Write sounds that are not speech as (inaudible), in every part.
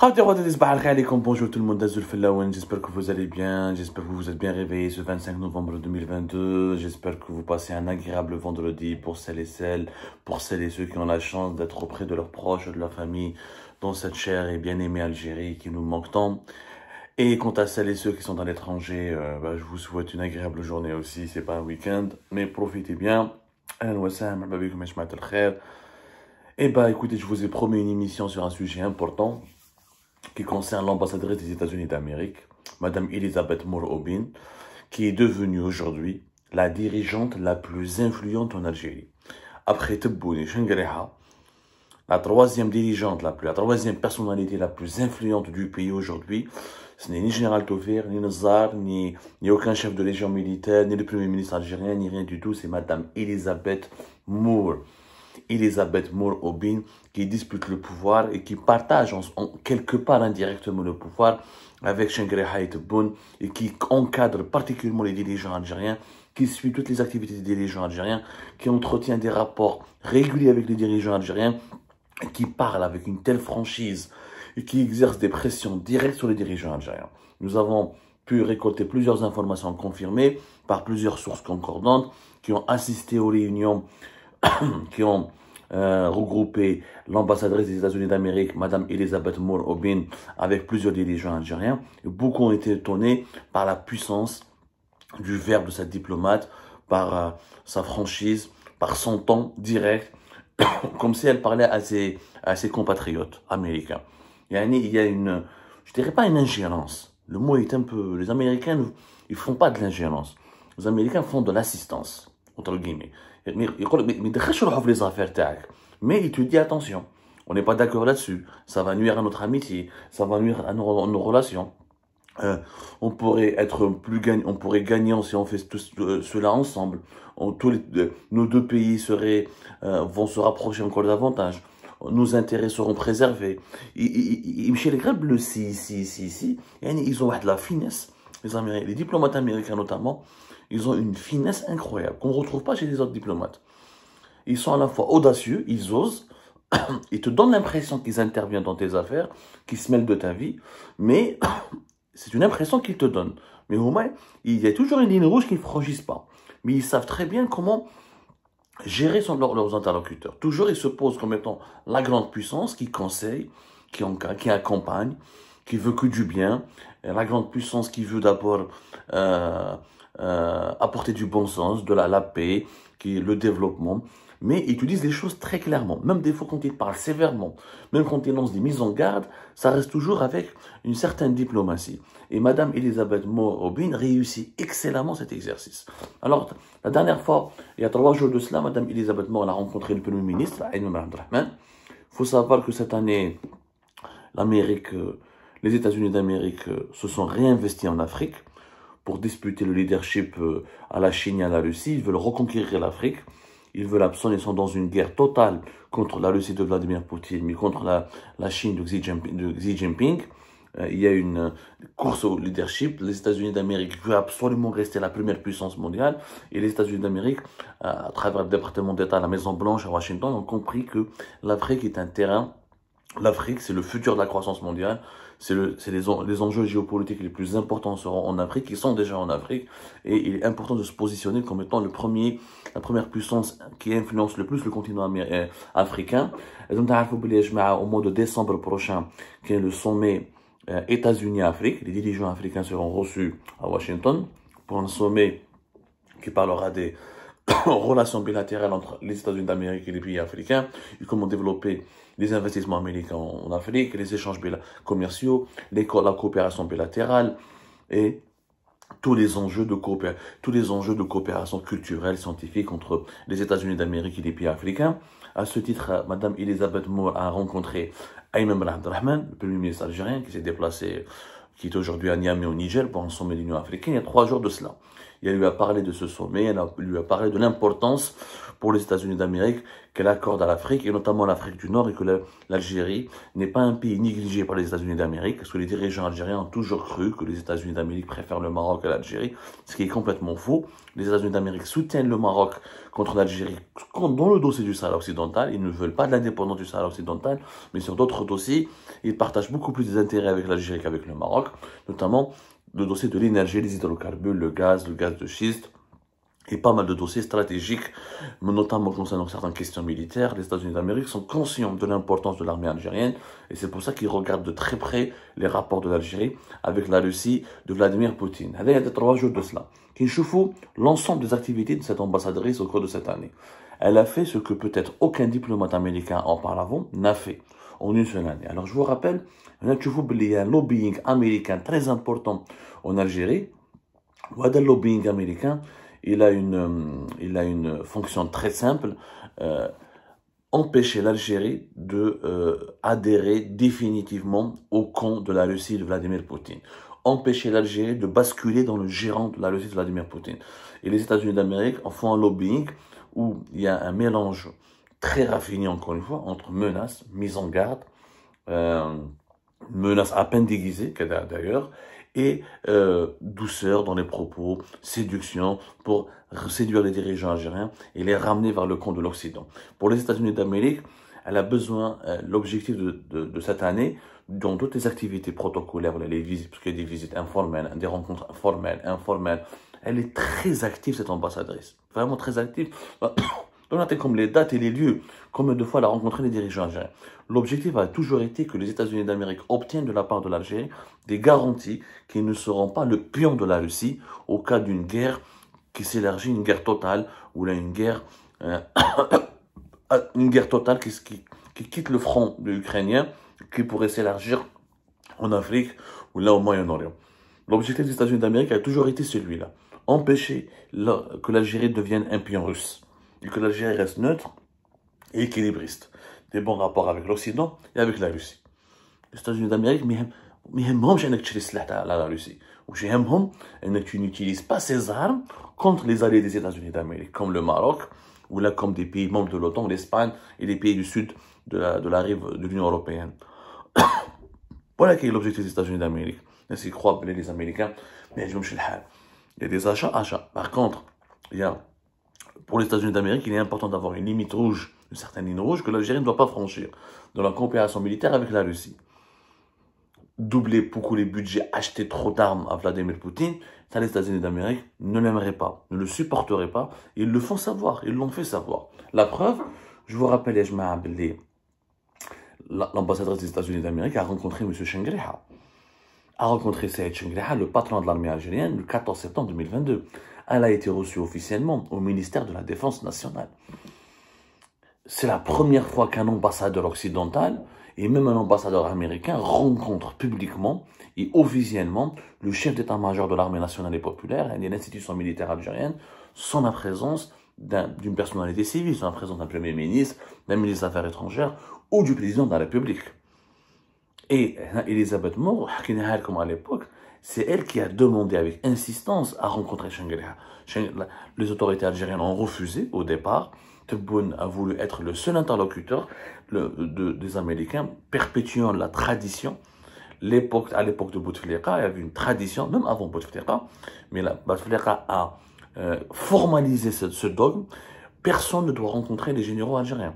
Bonjour tout le monde, j'espère que vous allez bien, j'espère que vous êtes bien réveillés ce 25 novembre 2022, j'espère que vous passez un agréable vendredi pour celles et celles, pour celles et ceux qui ont la chance d'être auprès de leurs proches, de leur famille, dans cette chère et bien-aimée Algérie qui nous manque tant. Et quant à celles et ceux qui sont à l'étranger, euh, bah, je vous souhaite une agréable journée aussi, c'est pas un week-end, mais profitez bien. Et eh bah écoutez, je vous ai promis une émission sur un sujet important, qui concerne l'ambassadrice des États-Unis d'Amérique, Madame Elizabeth Moore Aubin, qui est devenue aujourd'hui la dirigeante la plus influente en Algérie. Après Tebboune Shengreha, la troisième dirigeante la plus, la troisième personnalité la plus influente du pays aujourd'hui, ce n'est ni Général Taufir, ni Nazar, ni, aucun chef de légion militaire, ni le Premier ministre algérien, ni rien du tout, c'est Madame Elisabeth Moore. Elisabeth moore Obin qui dispute le pouvoir et qui partage en, quelque part indirectement le pouvoir avec Shengre Boun et qui encadre particulièrement les dirigeants algériens, qui suit toutes les activités des dirigeants algériens, qui entretient des rapports réguliers avec les dirigeants algériens, qui parle avec une telle franchise et qui exerce des pressions directes sur les dirigeants algériens. Nous avons pu récolter plusieurs informations confirmées par plusieurs sources concordantes qui ont assisté aux réunions (coughs) qui ont euh, regroupé l'ambassadrice des États-Unis d'Amérique, Madame Elizabeth Moore Aubin, avec plusieurs dirigeants algériens. Beaucoup ont été étonnés par la puissance du verbe de cette diplomate, par euh, sa franchise, par son temps direct, (coughs) comme si elle parlait à ses, à ses compatriotes américains. Il y a une, je dirais pas une ingérence. Le mot est un peu, les Américains, ils font pas de l'ingérence. Les Américains font de l'assistance guillemets. Mais Mais il te dit attention, on n'est pas d'accord là-dessus. Ça va nuire à notre amitié, ça va nuire à nos, relations. Euh, on pourrait être plus gagnant, on pourrait gagner si on fait euh, cela ensemble. tous nos deux pays seraient, euh, vont se rapprocher encore davantage. Nos intérêts seront préservés. Michel Greb le si, si, si, si. Ils ont de la finesse. les diplomates américains notamment, ils ont une finesse incroyable qu'on ne retrouve pas chez les autres diplomates. Ils sont à la fois audacieux, ils osent, (coughs) ils te donnent l'impression qu'ils interviennent dans tes affaires, qu'ils se mêlent de ta vie, mais (coughs) c'est une impression qu'ils te donnent. Mais au moins, il y a toujours une ligne rouge qu'ils ne franchissent pas. Mais ils savent très bien comment gérer son, leurs, leurs interlocuteurs. Toujours, ils se posent comme étant la grande puissance qui conseille, qui, qui accompagne, qui veut que du bien, la grande puissance qui veut d'abord euh, euh, apporter du bon sens, de la, paix, qui est le développement. Mais ils te disent les choses très clairement. Même des fois, quand ils parlent sévèrement, même quand ils lancent des mises en garde, ça reste toujours avec une certaine diplomatie. Et Madame Elisabeth moore obin réussit excellemment cet exercice. Alors, la dernière fois, il y a trois jours de cela, Madame Elisabeth Moore a rencontré le Premier ministre, Il ah. faut savoir que cette année, l'Amérique, euh, les États-Unis d'Amérique euh, se sont réinvestis en Afrique pour disputer le leadership euh, à la Chine et à la Russie. Ils veulent reconquérir l'Afrique. Ils veulent absolument, sont dans une guerre totale contre la Russie de Vladimir Poutine, mais contre la, Chine de Xi Jinping. Euh, il y a une euh, course au leadership. Les États-Unis d'Amérique veulent absolument rester la première puissance mondiale. Et les États-Unis d'Amérique, à travers le département d'État, la Maison-Blanche à Washington, ont compris que l'Afrique est un terrain L'Afrique, c'est le futur de la croissance mondiale. C'est le, les, les, enjeux géopolitiques les plus importants seront en Afrique, qui sont déjà en Afrique, et il est important de se positionner comme étant le premier, la première puissance qui influence le plus le continent euh, africain. Et donc, au mois de décembre prochain, qui est le sommet euh, États-Unis-Afrique, les dirigeants africains seront reçus à Washington pour un sommet qui parlera des (coughs) relations bilatérales entre les États-Unis d'Amérique et les pays africains, et comment développer les investissements américains en Afrique, les échanges commerciaux, la coopération bilatérale et tous les enjeux de coopération, tous les enjeux de coopération culturelle, scientifique entre les États-Unis d'Amérique et les pays africains. À ce titre, Madame Elisabeth Moore a rencontré Ayman Abdelrahman, le premier ministre algérien, qui s'est déplacé, qui est aujourd'hui à Niamey au Niger pour un sommet de l'Union africaine il y a trois jours de cela elle lui a parlé de ce sommet, elle lui a parlé de l'importance pour les États-Unis d'Amérique qu'elle accorde à l'Afrique, et notamment à l'Afrique du Nord, et que l'Algérie n'est pas un pays négligé par les États-Unis d'Amérique, parce que les dirigeants algériens ont toujours cru que les États-Unis d'Amérique préfèrent le Maroc à l'Algérie, ce qui est complètement faux. Les États-Unis d'Amérique soutiennent le Maroc contre l'Algérie, dans le dossier du Sahara occidental, ils ne veulent pas de l'indépendance du Sahara occidental, mais sur d'autres dossiers, ils partagent beaucoup plus des intérêts avec l'Algérie qu'avec le Maroc, notamment le dossier de l'énergie, les hydrocarbures, le gaz, le gaz de schiste, et pas mal de dossiers stratégiques, notamment concernant certaines questions militaires. Les États-Unis d'Amérique sont conscients de l'importance de l'armée algérienne et c'est pour ça qu'ils regardent de très près les rapports de l'Algérie avec la Russie de Vladimir Poutine. Il y a trois jours de cela. Kinshufu, l'ensemble des activités de cette ambassadrice au cours de cette année. Elle a fait ce que peut-être aucun diplomate américain auparavant n'a fait en une seule année. Alors je vous rappelle, il y a un lobbying américain très important en Algérie. Le lobbying américain, il a une, euh, il a une fonction très simple. Euh, empêcher l'Algérie de euh, adhérer définitivement au camp de la Russie de Vladimir Poutine empêcher l'Algérie de basculer dans le gérant de la Russie de Vladimir Poutine. Et les États-Unis d'Amérique en font un lobbying où il y a un mélange très raffiné encore une fois, entre menaces, mise en garde, euh, menaces à peine déguisées, d'ailleurs, et euh, douceur dans les propos, séduction pour séduire les dirigeants algériens et les ramener vers le camp de l'Occident. Pour les États-Unis d'Amérique, elle a besoin, euh, l'objectif de, cette année, dans toutes les activités protocolaires, les visites, parce qu'il y a des visites informelles, hein, des rencontres informelles, informelles, elle est très active cette ambassadrice, vraiment très active. Donc comme les dates et les lieux, comme deux fois la rencontre des dirigeants algériens. L'objectif a toujours été que les États-Unis d'Amérique obtiennent de la part de l'Algérie des garanties qui ne seront pas le pion de la Russie au cas d'une guerre qui s'élargit, une guerre totale, ou là une guerre, euh, (coughs) une guerre totale qui, quitte le front ukrainien, qui pourrait s'élargir en Afrique ou là au Moyen-Orient. L'objectif des États-Unis d'Amérique a toujours été celui-là, empêcher que l'Algérie devienne un pion russe et que l'Algérie reste neutre et équilibriste. Des bons rapports avec l'Occident et avec la Russie. Les États-Unis d'Amérique, mais la Russie. Ou que tu n'utilises pas ces armes contre les alliés des États-Unis d'Amérique, comme le Maroc, ou là comme des pays membres de l'OTAN, l'Espagne et les pays du sud de la, de la rive de l'Union européenne. (coughs) voilà qui est l'objectif des États-Unis d'Amérique. Est-ce qu'ils croient les Américains Mais je me pas. Ah, il y a des achats, achats. Par contre, il y a pour les États-Unis d'Amérique, il est important d'avoir une limite rouge, une certaine ligne rouge, que l'Algérie ne doit pas franchir dans la coopération militaire avec la Russie. Doubler beaucoup les budgets, acheter trop d'armes à Vladimir Poutine, ça les États-Unis d'Amérique ne l'aimeraient pas, ne le supporteraient pas. ils le font savoir, ils l'ont fait savoir. La preuve, je vous rappelle, appelé l'ambassadrice des États-Unis d'Amérique a rencontré M. Shangriha, a rencontré Saïd Shangriha, le patron de l'armée algérienne, le 14 septembre 2022 elle a été reçue officiellement au ministère de la Défense nationale. C'est la première fois qu'un ambassadeur occidental et même un ambassadeur américain rencontre publiquement et officiellement le chef d'état-major de l'armée nationale et populaire et l'institution militaire algérienne sans la présence d'une personnalité civile, sans la présence d'un premier ministre, d'un ministre des Affaires étrangères ou du président de la République. Et Elisabeth Moore, comme à l'époque, c'est elle qui a demandé avec insistance à rencontrer Shangri-La. Les autorités algériennes ont refusé au départ. Tebboune a voulu être le seul interlocuteur des Américains, perpétuant la tradition. L'époque, à l'époque de Bouteflika, il y avait une tradition, même avant Bouteflika, mais Bouteflika a euh, formalisé ce, ce dogme. Personne ne doit rencontrer les généraux algériens.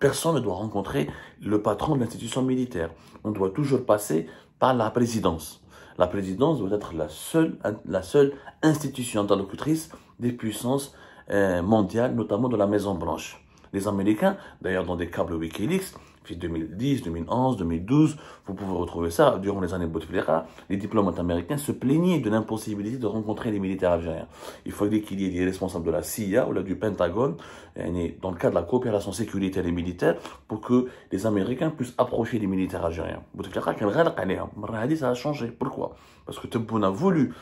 Personne ne doit rencontrer le patron de l'institution militaire. On doit toujours passer par la présidence. La présidence doit être la seule, la seule institution interlocutrice des puissances euh, mondiales, notamment de la Maison-Blanche. Les Américains, d'ailleurs dans des câbles Wikileaks, 2010, 2011, 2012, vous pouvez retrouver ça durant les années Bouteflika. Les diplomates américains se plaignaient de l'impossibilité de rencontrer les militaires algériens. Il fallait qu'il y ait des responsables de la CIA ou là, du Pentagone, dans le cadre de la coopération sécuritaire des militaires pour que les Américains puissent approcher les militaires algériens. Bouteflika, hein. ça a changé. Pourquoi Parce que Tebboune a voulu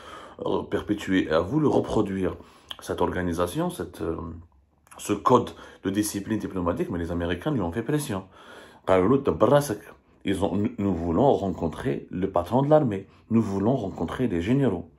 euh, perpétuer, a voulu reproduire cette organisation, euh, ce code de discipline diplomatique, mais les Américains lui ont fait pression ils nous voulons rencontrer le patron de l'armée, nous voulons rencontrer des généraux.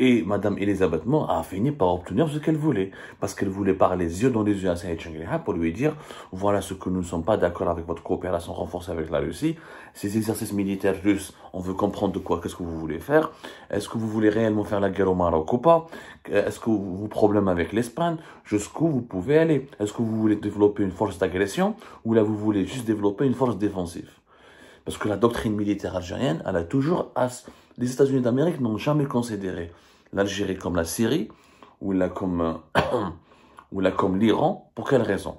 Et Madame Elisabeth Moore a fini par obtenir ce qu'elle voulait, parce qu'elle voulait parler les yeux dans les yeux à Saïd Changliha pour lui dire voilà ce que nous ne sommes pas d'accord avec votre coopération renforcée avec la Russie, ces exercices militaires russes, on veut comprendre de quoi, qu'est-ce que vous voulez faire, est-ce que vous voulez réellement faire la guerre au Maroc ou pas, est-ce que vous problème avec l'Espagne, jusqu'où vous pouvez aller, est-ce que vous voulez développer une force d'agression ou là vous voulez juste développer une force défensive. Parce que la doctrine militaire algérienne, elle a toujours les États-Unis d'Amérique n'ont jamais considéré l'Algérie comme la Syrie ou la comme, (coughs) ou la comme l'Iran. Pour quelle raison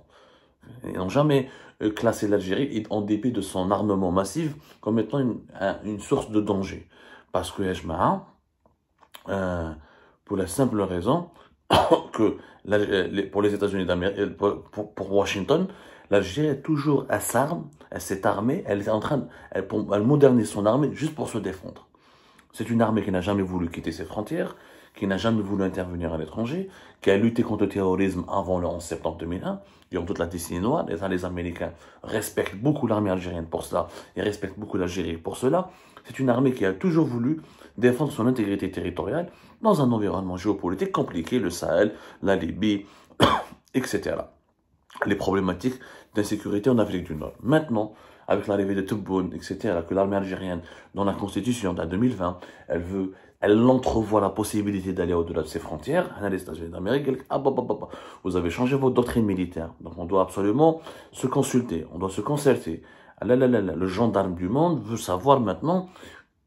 Ils n'ont jamais euh, classé l'Algérie, en dépit de son armement massif, comme étant une, source de danger. Parce que euh, pour la simple raison (coughs) que euh, pour les États-Unis d'Amérique, euh, pour, Washington, l'Algérie est toujours à s'armer, elle s'est armée, elle est en train, elle, elle modernise son armée juste pour se défendre. C'est une armée qui n'a jamais voulu quitter ses frontières, qui n'a jamais voulu intervenir à l'étranger, qui a lutté contre le terrorisme avant le 11 septembre 2001, durant toute la décennie noire. Les, Américains respectent beaucoup l'armée algérienne pour cela et respectent beaucoup l'Algérie pour cela. C'est une armée qui a toujours voulu défendre son intégrité territoriale dans un environnement géopolitique compliqué, le Sahel, la Libye, (coughs) etc. Les problématiques d'insécurité en Afrique du Nord. Maintenant, avec l'arrivée de Tebboune, etc., que l'armée algérienne, dans la constitution de 2020, elle veut, elle entrevoit la possibilité d'aller au-delà de ses frontières, les États-Unis d'Amérique, ah, bah, bah, bah, vous avez changé votre doctrine militaire. Donc on doit absolument se consulter, on doit se concerter. Ah, le gendarme du monde veut savoir maintenant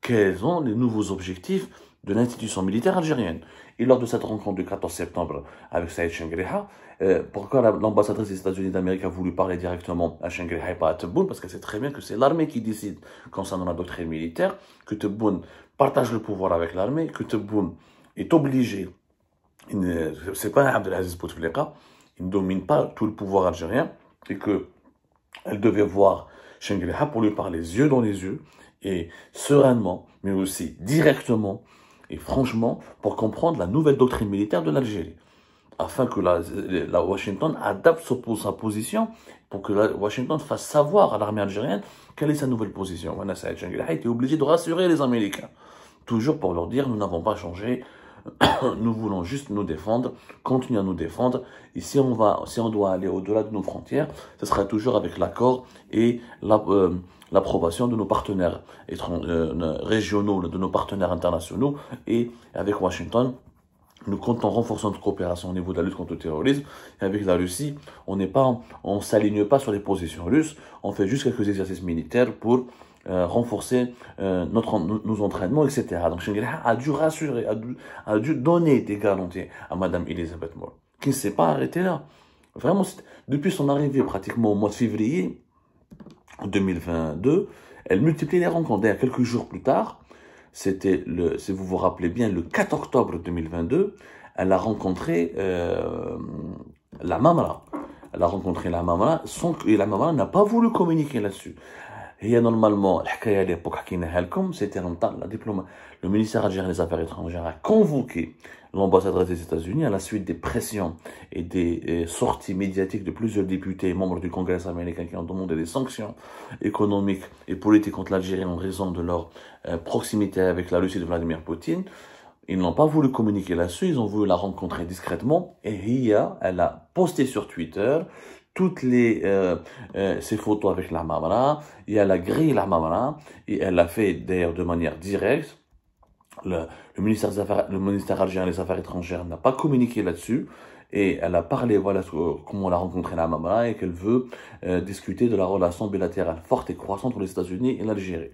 quels sont les nouveaux objectifs de l'institution militaire algérienne. Et lors de cette rencontre du 14 septembre avec Saïd Shangriha, euh, pourquoi l'ambassadrice des États-Unis d'Amérique a voulu parler directement à Shangriha et pas à Parce qu'elle sait très bien que c'est l'armée qui décide concernant la doctrine militaire, que Tebboune partage le pouvoir avec l'armée, que Tebboune est obligé, c'est pas Abdelaziz Bouteflika, il ne domine pas tout le pouvoir algérien, et que elle devait voir Shangriha pour lui parler les yeux dans les yeux, et sereinement, mais aussi directement, et franchement pour comprendre la nouvelle doctrine militaire de l'Algérie afin que la, Washington adapte sa position pour que la Washington fasse savoir à l'armée algérienne quelle est sa nouvelle position. Voilà, a été obligé de rassurer les Américains, toujours pour leur dire nous n'avons pas changé, (coughs) nous voulons juste nous défendre, continuer à nous défendre, et si on, va, si on doit aller au-delà de nos frontières, ce sera toujours avec l'accord et la... Euh, l'approbation de nos partenaires euh, régionaux, de nos partenaires internationaux et avec Washington. Nous comptons renforcer notre coopération au niveau de la lutte contre le terrorisme. Et avec la Russie, on n'est pas, on s'aligne pas sur les positions russes. On fait juste quelques exercices militaires pour euh, renforcer euh, notre, nos, entraînements, etc. Donc shangri a dû rassurer, a dû, a dû, donner des garanties à Madame Elizabeth Moore, qui ne s'est pas arrêtée là. Vraiment, depuis son arrivée pratiquement au mois de février, 2022, elle multiplie les rencontres. D'ailleurs, quelques jours plus tard, c'était le, si vous vous rappelez bien, le 4 octobre 2022, euh, elle a rencontré la maman. Elle a rencontré la maman. sans, et la maman n'a pas voulu communiquer là-dessus. هي normalement الحكايه اللي بوك حكيناها algérien des affaires étrangères a convoqué l'ambassade des États-Unis à la suite des pressions et des euh, sorties médiatiques de plusieurs députés et membres du Congrès américain qui ont demandé des sanctions économiques et politiques contre l'Algérie en raison de leur euh, proximité avec la Russie de Vladimir Poutine. Ils n'ont pas voulu communiquer là-dessus, ils ont voulu la rencontrer discrètement et Hia, elle a posté sur Twitter toutes les euh, euh, ces photos avec l'Armamara, et elle a grillé l'Armamara, et elle l'a fait d'ailleurs de manière directe. Le, ministère des Affaires, le ministère algérien des Affaires étrangères n'a pas communiqué là-dessus, et elle a parlé, voilà euh, comment elle a rencontré l'Armamara, et qu'elle veut discuter de la relation bilatérale forte et croissante entre les États-Unis et l'Algérie.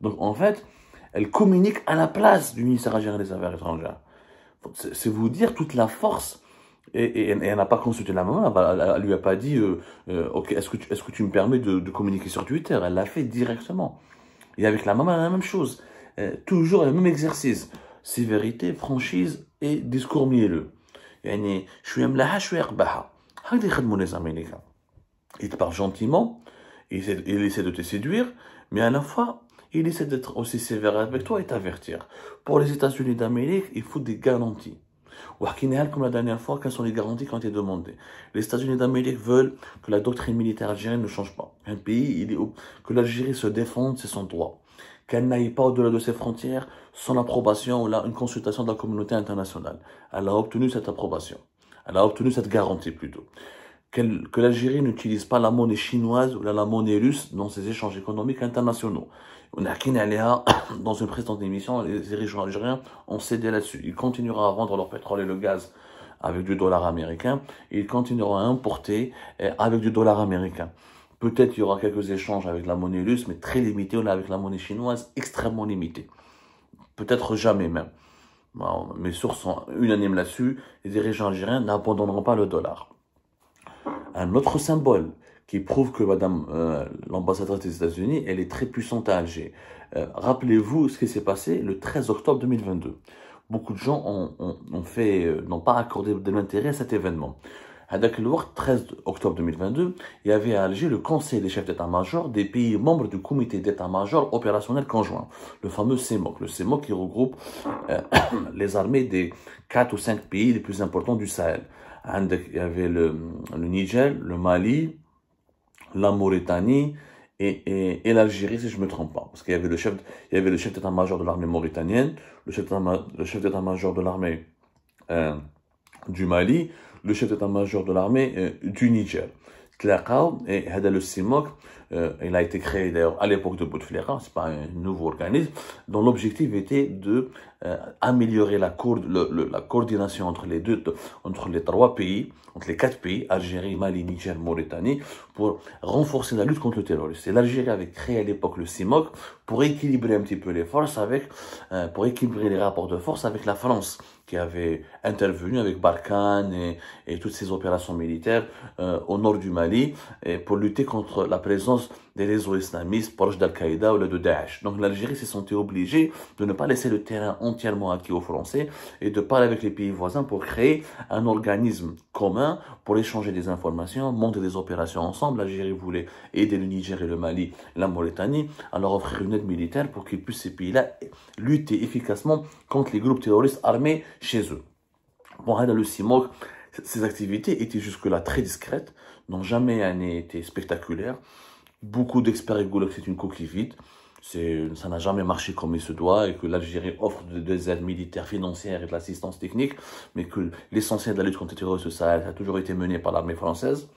Donc en fait, elle communique à la place du ministère algérien des Affaires étrangères. C'est vous dire toute la force et, elle n'a pas consulté la maman, elle, ne lui a pas dit euh, euh, Ok, est-ce que, tu, est que tu me permets de, communiquer sur Twitter Elle l'a fait directement. Et avec la maman, la même chose. Euh, toujours le même exercice sévérité, franchise et discours mielleux. Il les Américains. Ils te parle gentiment, il essaie de te séduire, mais à la fois, il essaie d'être aussi sévère avec toi et t'avertir. Pour les États-Unis d'Amérique, il faut des garanties. Wakinéal, comme la dernière fois, quelles sont les garanties qui ont été demandées Les États-Unis d'Amérique veulent que la doctrine militaire algérienne ne change pas. Un pays, il est où que l'Algérie se défende, c'est son droit. Qu'elle n'aille pas au-delà de ses frontières sans approbation ou là, une consultation de la communauté internationale. Elle a obtenu cette approbation. Elle a obtenu cette garantie plutôt que l'Algérie n'utilise pas la monnaie chinoise ou la monnaie russe dans ses échanges économiques internationaux. On a aléa (coughs) dans une précédente émission, les dirigeants algériens ont cédé là-dessus. Ils continueront à vendre leur pétrole et le gaz avec du dollar américain, ils continueront à importer eh, avec du dollar américain. Peut-être il y aura quelques échanges avec la monnaie russe, mais très limités. On a avec la monnaie chinoise, extrêmement limités. Peut-être jamais même. Mes sources sont unanimes là-dessus. Les dirigeants algériens n'abandonneront pas le dollar un autre symbole qui prouve que Madame euh, l'ambassadrice des États-Unis, elle est très puissante à Alger. Euh, rappelez-vous ce qui s'est passé le 13 octobre 2022. Beaucoup de gens euh, n'ont pas accordé de l'intérêt à cet événement. À le 13 octobre 2022, il y avait à Alger le Conseil des chefs d'état-major des pays membres du Comité d'état-major opérationnel conjoint, le fameux CEMOC. Le CEMOC qui regroupe (coughs) les armées des quatre ou cinq pays les plus importants du Sahel il y avait le, le Niger, le Mali, la Mauritanie et, et, l'Algérie, si je ne me trompe pas. Parce qu'il y avait le chef, il y avait le chef d'état-major de l'armée mauritanienne, le chef d'état-major de l'armée euh, du Mali, le chef d'état-major de l'armée euh, du Niger. et c'est le euh, il a été créé d'ailleurs à l'époque de Bouteflika, hein, c'est pas un nouveau organisme, dont l'objectif était de euh, améliorer la, la coordination entre les deux, entre les trois pays, entre les quatre pays, Algérie, Mali, Niger, Mauritanie, pour renforcer la lutte contre le terrorisme. Et l'Algérie avait créé à l'époque le CIMOC pour équilibrer un petit peu les forces avec, euh, pour équilibrer les rapports de force avec la France qui avait intervenu avec Barkhane et, et toutes ces opérations militaires au nord du Mali et pour lutter contre la présence des réseaux islamistes proches d'Al-Qaïda ou de Daesh. Donc l'Algérie s'est sentie obligée de ne pas laisser le terrain entièrement acquis aux Français et de parler avec les pays voisins pour créer un organisme commun pour échanger des informations, monter des opérations ensemble. L'Algérie voulait aider le Niger et le Mali, la Mauritanie, à leur offrir une aide militaire pour qu'ils puissent, ces pays-là, lutter efficacement contre les groupes terroristes armés chez eux. Bon, dans le CIMOC, ces activités étaient jusque-là très discrètes, n'ont jamais été spectaculaires. Beaucoup d'experts rigolent que c'est une coquille vide. Ça n'a jamais marché comme il se doit et que l'Algérie offre des aides militaires, financières et de l'assistance technique, mais que l'essentiel de la lutte contre le terrorisme au Sahel a toujours été mené par l'armée française.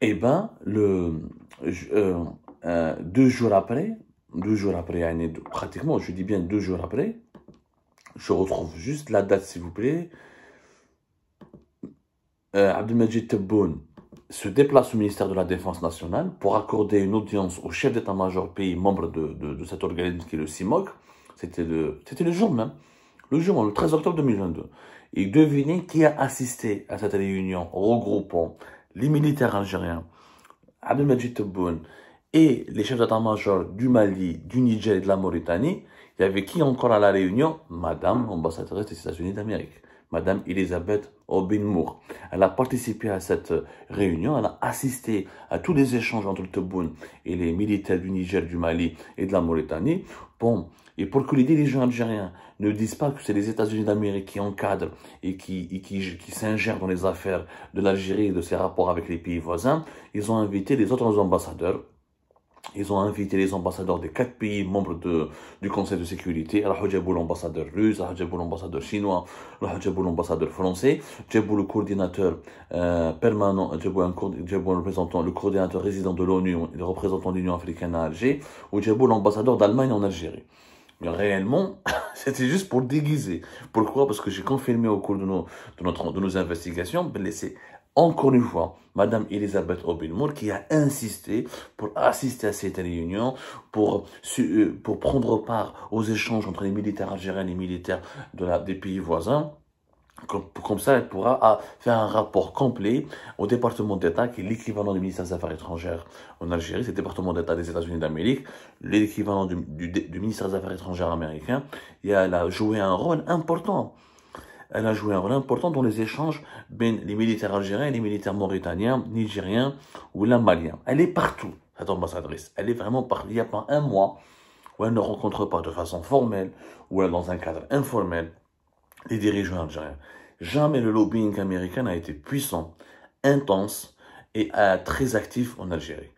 Eh ben, le, euh, euh, deux jours après, deux jours après, pratiquement, je dis bien deux jours après, je retrouve juste la date, s'il vous plaît. Euh, Abdelmajid Tebboune, se déplace au ministère de la Défense nationale pour accorder une audience au chef d'état-major pays membre de, cet organisme qui est le CIMOC. C'était le, le jour même, le jour, le 13 octobre 2022. Et devinez qui a assisté à cette réunion regroupant les militaires algériens, Abdelmajid Tebboune et les chefs d'état-major du Mali, du Niger et de la Mauritanie. Il y avait qui encore à la réunion Madame l'ambassadrice des États-Unis d'Amérique. Madame Elisabeth Obinmour. Elle a participé à cette euh, réunion, elle a assisté à tous les échanges entre le Toboun et les militaires du Niger, du Mali et de la Mauritanie. Bon, et pour que les dirigeants algériens ne disent pas que c'est les États-Unis d'Amérique qui encadrent et qui, qui s'ingèrent dans les affaires de l'Algérie et de ses rapports avec les pays voisins, ils ont invité les autres ambassadeurs ils ont invité les ambassadeurs des quatre pays membres du Conseil de sécurité. Rahou l'ambassadeur russe, Rahou l'ambassadeur chinois, Rahou l'ambassadeur français, Djebou le coordinateur euh, permanent, Djebou représentant, le coordinateur résident de l'ONU, le représentant de l'Union africaine à Alger, ou Djebou l'ambassadeur d'Allemagne en Algérie. Mais réellement, (laughs) c'était juste pour déguiser. Pourquoi Parce que j'ai confirmé au cours de nos, de notre, de investigations, c'est encore une fois, Madame Elisabeth Obinmour qui a insisté pour assister à cette réunion, euh, pour, prendre part aux échanges entre les militaires algériens et les militaires des pays voisins. Comme, ça, elle pourra ah, faire un rapport complet au département d'État, qui est l'équivalent du ministère des Affaires étrangères en Algérie, c'est le département d'État des États-Unis d'Amérique, l'équivalent du, ministère des Affaires étrangères américain, et elle a joué un rôle important elle a joué un rôle important dans les échanges entre les militaires algériens, les militaires mauritaniens, nigériens ou la Elle est partout, cette ambassadrice. Elle est vraiment partout. Il n'y a pas un mois où elle ne rencontre pas de façon formelle ou dans un cadre informel les dirigeants algériens. Jamais le lobbying américain n'a été puissant, intense et euh, très actif en Algérie.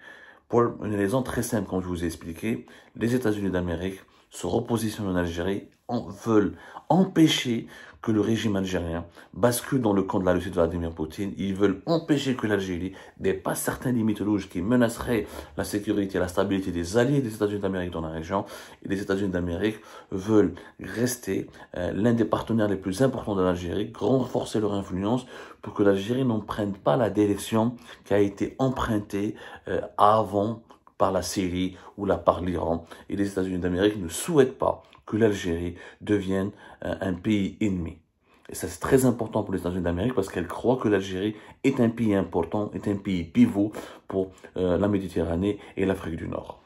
Pour une raison très simple, comme je vous ai expliqué, les États-Unis d'Amérique se repositionnent en Algérie veulent empêcher que le régime algérien bascule dans le camp de la Russie de Vladimir Poutine. Ils veulent empêcher que l'Algérie dépasse certaines limites rouges qui menaceraient la sécurité et la stabilité des alliés des États-Unis d'Amérique dans la région. Et les États-Unis d'Amérique veulent rester euh, l'un des partenaires les plus importants de l'Algérie, renforcer leur influence pour que l'Algérie n'en prenne pas la direction qui a été empruntée euh, avant par la Syrie ou par l'Iran. Et les États-Unis d'Amérique ne souhaitent pas que l'Algérie devienne euh, un pays ennemi. Et ça, c'est très important pour les États-Unis d'Amérique parce qu'elles croient que l'Algérie est un pays important, est un pays pivot pour euh, la Méditerranée et l'Afrique du Nord.